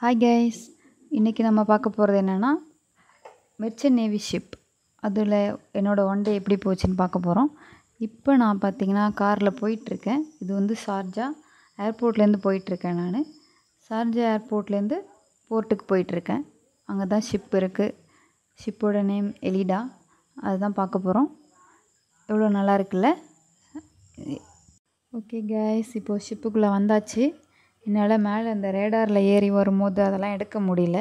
hi guys இன்றைக்கி நம்ம பார்க்க போகிறது என்னென்னா மெர்ச்சன் நேவி ஷிப் அதில் என்னோடய ஒன் டே எப்படி போச்சுன்னு பார்க்க போகிறோம் இப்போ நான் பார்த்தீங்கன்னா காரில் போயிட்டுருக்கேன் இது வந்து சார்ஜா ஏர்போர்ட்லேருந்து போயிட்டுருக்கேன் நான் சார்ஜா ஏர்போர்ட்லேருந்து போர்ட்டுக்கு போயிட்டுருக்கேன் அங்கே தான் ஷிப் இருக்குது ஷிப்போட நேம் எலிடா அதுதான் பார்க்க போகிறோம் எவ்வளோ நல்லா இருக்குல்ல ஓகே கைஸ் இப்போது ஷிப்புக்குள்ளே வந்தாச்சு என்னால் மேலே அந்த ரேடாரில் ஏறி வரும்போது அதெல்லாம் எடுக்க முடியல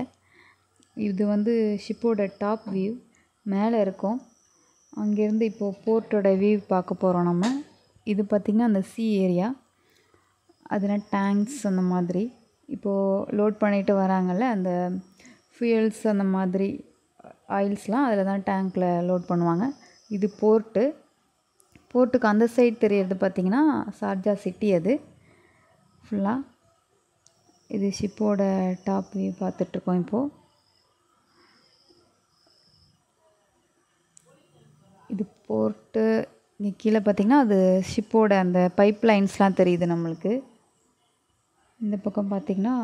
இது வந்து ஷிப்போட டாப் வியூ மேலே இருக்கும் அங்கேருந்து இப்போது போர்ட்டோட வியூ பார்க்க போகிறோம் நம்ம இது பார்த்திங்கன்னா அந்த சி ஏரியா அதெல்லாம் டேங்க்ஸ் அந்த மாதிரி இப்போது லோட் பண்ணிட்டு வராங்கள்ல அந்த ஃபியூல்ஸ் அந்த மாதிரி ஆயில்ஸ்லாம் அதில் தான் டேங்க்கில் லோட் பண்ணுவாங்க இது போர்ட்டு போர்ட்டுக்கு அந்த சைடு தெரியறது பார்த்திங்கன்னா சார்ஜா சிட்டி அது ஃபுல்லாக இது ஷிப்போட டாப் வியூ பார்த்துட்ருக்கோம் இப்போது இது போர்ட்டு இங்கே கீழே பார்த்திங்கன்னா அது ஷிப்போட அந்த பைப் லைன்ஸ்லாம் தெரியுது நம்மளுக்கு இந்த பக்கம் பார்த்திங்கன்னா